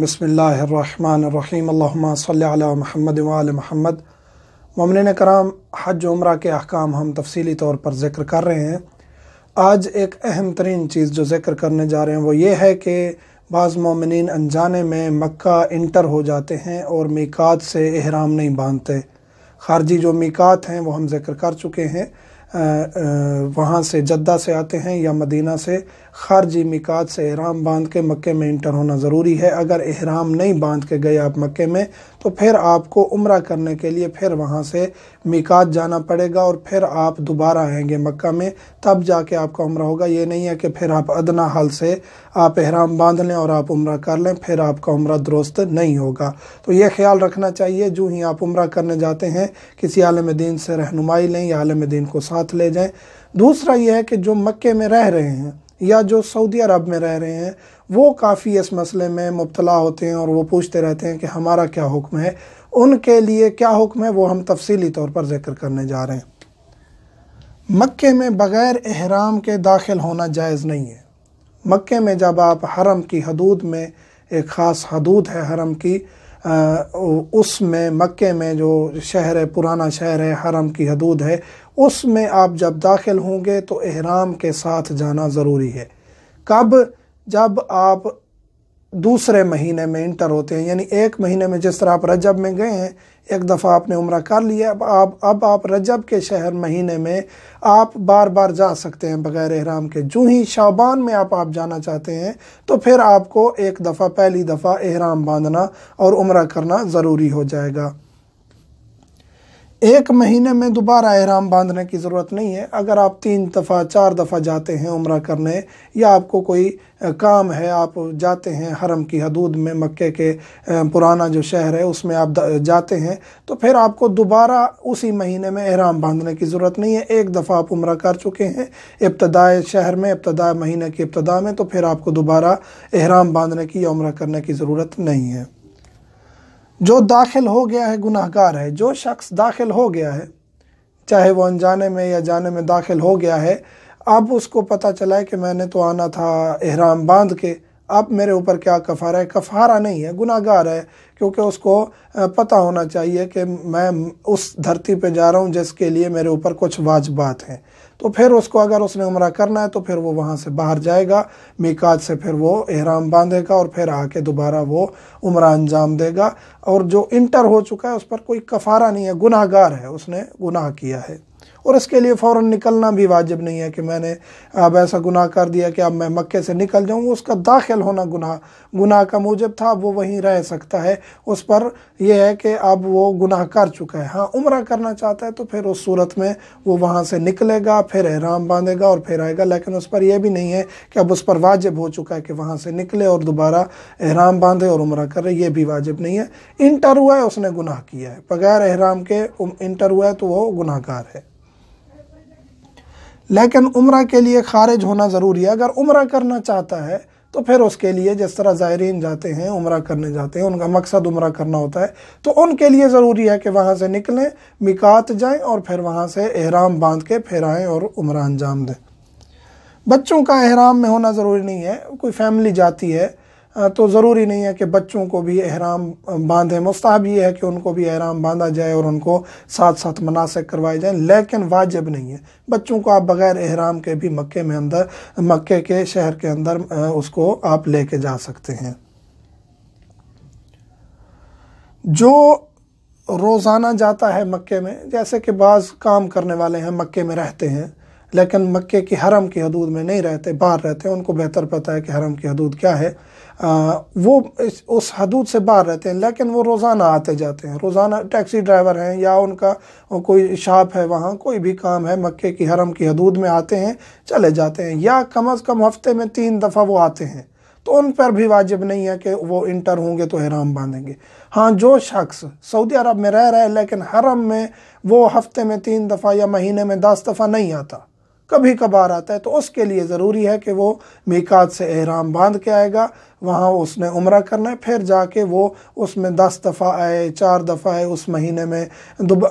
بسم اللہ الرحمن الرحیم اللہم صلی علی محمد محمد ممنِن کرام حج عمرہ کے احکام ہم تفصیلی طور پر ذکر کر رہے ہیں آج ایک اہم ترین چیز جو ذکر کرنے جا رہے ہیں وہ یہ ہے کہ بعض مومنین انجانے میں مکہ انٹر ہو جاتے ہیں اور میکات سے احرام نہیں باندھتے خارجی جو میکات ہیں وہ ہم ذکر کر چکے ہیں وہاں سے جدہ سے آتے ہیں یا مدینہ سے خارجی مکات سے احرام باندھ کے مکے میں انٹر ہونا ضروری ہے اگر احرام نہیں باندھ کے گئے آپ مکے میں تو پھر آپ کو عمرہ کرنے کے لیے پھر وہاں سے مکات جانا پڑے گا اور پھر آپ دوبارہ آئیں گے مکہ میں تب جا کے آپ کا عمرہ ہوگا یہ نہیں ہے کہ پھر آپ ادنا حل سے آپ احرام باندھ لیں اور آپ عمرہ کر لیں پھر آپ کا عمرہ درست نہیں ہوگا تو یہ خیال رکھنا چاہیے جو ہی آپ عمرہ کرنے جاتے ہیں کسی عالم دین سے رہنمائی لیں یا عالم دین کو ساتھ لے جائیں دوسرا یہ ہے کہ جو مکے میں رہ رہے ہیں یا جو سعودی عرب میں رہ رہے ہیں وہ کافی اس مسئلے میں مبتلا ہوتے ہیں اور وہ پوچھتے رہتے ہیں کہ ہمارا کیا حکم ہے ان کے لیے کیا حکم ہے وہ ہم تفصیلی طور پر ذکر کرنے جا رہے ہیں مکہ میں بغیر احرام کے داخل ہونا جائز نہیں ہے مکے میں جب آپ حرم کی حدود میں ایک خاص حدود ہے حرم کی اس میں مکے میں جو شہر ہے پرانا شہر ہے حرم کی حدود ہے اس میں آپ جب داخل ہوں گے تو احرام کے ساتھ جانا ضروری ہے کب جب آپ دوسرے مہینے میں انٹر ہوتے ہیں یعنی ایک مہینے میں جس طرح آپ رجب میں گئے ہیں ایک دفعہ آپ نے عمرہ کر لیا اب آپ اب آپ رجب کے شہر مہینے میں آپ بار بار جا سکتے ہیں بغیر احرام کے جو ہی شعبان میں آپ آپ جانا چاہتے ہیں تو پھر آپ کو ایک دفعہ پہلی دفعہ احرام باندھنا اور عمرہ کرنا ضروری ہو جائے گا ایک مہینے میں دوبارہ احرام باندھنے کی ضرورت نہیں ہے اگر آپ تین دفعہ چار دفعہ جاتے ہیں عمرہ کرنے یا آپ کو کوئی کام ہے آپ جاتے ہیں حرم کی حدود میں مکے کے پرانا جو شہر ہے اس میں آپ جاتے ہیں تو پھر آپ کو دوبارہ اسی مہینے میں احرام باندھنے کی ضرورت نہیں ہے ایک دفعہ آپ عمرہ کر چکے ہیں ابتدائے شہر میں ابتداء مہینے کی ابتدا میں تو پھر آپ کو دوبارہ احرام باندھنے کی یا عمرہ کرنے کی ضرورت نہیں ہے جو داخل ہو گیا ہے گناہ گار ہے جو شخص داخل ہو گیا ہے چاہے وہ انجانے میں یا جانے میں داخل ہو گیا ہے اب اس کو پتہ چلا ہے کہ میں نے تو آنا تھا احرام باندھ کے اب میرے اوپر کیا کفارہ ہے کفارہ نہیں ہے گناہ گار ہے کیونکہ اس کو پتہ ہونا چاہیے کہ میں اس دھرتی پہ جا رہا ہوں جس کے لیے میرے اوپر کچھ واجبات ہیں تو پھر اس کو اگر اس نے عمرہ کرنا ہے تو پھر وہ وہاں سے باہر جائے گا میکاج سے پھر وہ احرام باندھے گا اور پھر آ کے دوبارہ وہ عمرہ انجام دے گا اور جو انٹر ہو چکا ہے اس پر کوئی کفارہ نہیں ہے گناہ گار ہے اس نے گناہ کیا ہے اور اس کے لیے فوراً نکلنا بھی واجب نہیں ہے کہ میں نے اب ایسا گناہ کر دیا کہ اب میں مکے سے نکل جاؤں اس کا داخل ہونا گناہ گناہ کا موجب تھا اب وہ وہیں رہ سکتا ہے اس پر یہ ہے کہ اب وہ گناہ کر چکا ہے ہاں عمرہ کرنا چاہتا ہے تو پھر اس صورت میں وہ وہاں سے نکلے گا پھر احرام باندھے گا اور پھر آئے گا لیکن اس پر یہ بھی نہیں ہے کہ اب اس پر واجب ہو چکا ہے کہ وہاں سے نکلے اور دوبارہ احرام باندھے اور عمرہ کرے یہ بھی واجب نہیں ہے انٹر ہوا ہے اس نے گناہ کیا ہے بغیر احرام کے انٹر ہوا ہے تو وہ گناہ کار ہے لیکن عمرہ کے لیے خارج ہونا ضروری ہے اگر عمرہ کرنا چاہتا ہے تو پھر اس کے لیے جس طرح زائرین جاتے ہیں عمرہ کرنے جاتے ہیں ان کا مقصد عمرہ کرنا ہوتا ہے تو ان کے لیے ضروری ہے کہ وہاں سے نکلیں مکات جائیں اور پھر وہاں سے احرام باندھ کے پھر آئیں اور عمرہ انجام دیں بچوں کا احرام میں ہونا ضروری نہیں ہے کوئی فیملی جاتی ہے تو ضروری نہیں ہے کہ بچوں کو بھی احرام باندھیں مستحب یہ ہے کہ ان کو بھی احرام باندھا جائے اور ان کو ساتھ ساتھ مناسب کروائے جائیں لیکن واجب نہیں ہے بچوں کو آپ بغیر احرام کے بھی مکے میں اندر مکے کے شہر کے اندر اس کو آپ لے کے جا سکتے ہیں جو روزانہ جاتا ہے مکے میں جیسے کہ بعض کام کرنے والے ہیں مکے میں رہتے ہیں لیکن مکے کی حرم کی حدود میں نہیں رہتے باہر رہتے ہیں ان کو بہتر پتہ ہے کہ حرم کی حدود کیا ہے وہ اس حدود سے باہر رہتے ہیں لیکن وہ روزانہ آتے جاتے ہیں روزانہ ٹیکسی ڈرائیور ہیں یا ان کا کوئی شاپ ہے وہاں کوئی بھی کام ہے مکے کی حرم کی حدود میں آتے ہیں چلے جاتے ہیں یا کم از کم ہفتے میں تین دفعہ وہ آتے ہیں تو ان پر بھی واجب نہیں ہے کہ وہ انٹر ہوں گے تو حرام باندھیں گے ہاں جو شخص سعودی عرب میں رہ رہا ہے لیکن حرم میں وہ ہفتے میں تین دفعہ یا مہینے میں دس دفعہ نہیں آتا کبھی کبھار آتا ہے تو اس کے لیے ضروری ہے کہ وہ میکات سے احرام باندھ کے آئے گا وہاں اس نے عمرہ کرنا ہے پھر جا کے وہ اس میں دس دفعہ آئے چار دفعہ آئے اس مہینے میں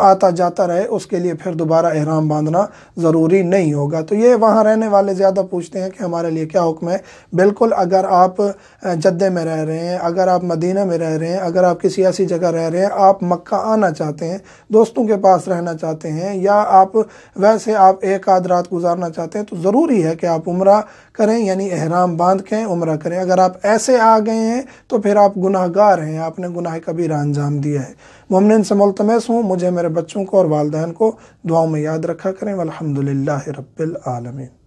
آتا جاتا رہے اس کے لیے پھر دوبارہ احرام باندھنا ضروری نہیں ہوگا تو یہ وہاں رہنے والے زیادہ پوچھتے ہیں کہ ہمارے لیے کیا حکم ہے بالکل اگر آپ جدے میں رہ رہے ہیں اگر آپ مدینہ میں رہ رہے ہیں اگر آپ کسی ایسی جگہ رہ رہے ہیں آپ مکہ آنا چاہتے ہیں دوستوں کے پاس رہنا چاہتے ہیں یا آپ ویسے آپ ایک آدھ رات گزارنا چاہتے ہیں تو ضروری ہے کہ آپ عمرہ کریں یعنی احرام باندھ کے عمرہ کریں اگر آپ ایسے ایسے آ گئے ہیں تو پھر آپ گناہ گار ہیں آپ نے گناہ کبیر انجام دیا ہے ممن ان سے ملتمیس ہوں مجھے میرے بچوں کو اور والدین کو دعاؤں میں یاد رکھا کریں والحمدللہ رب العالمین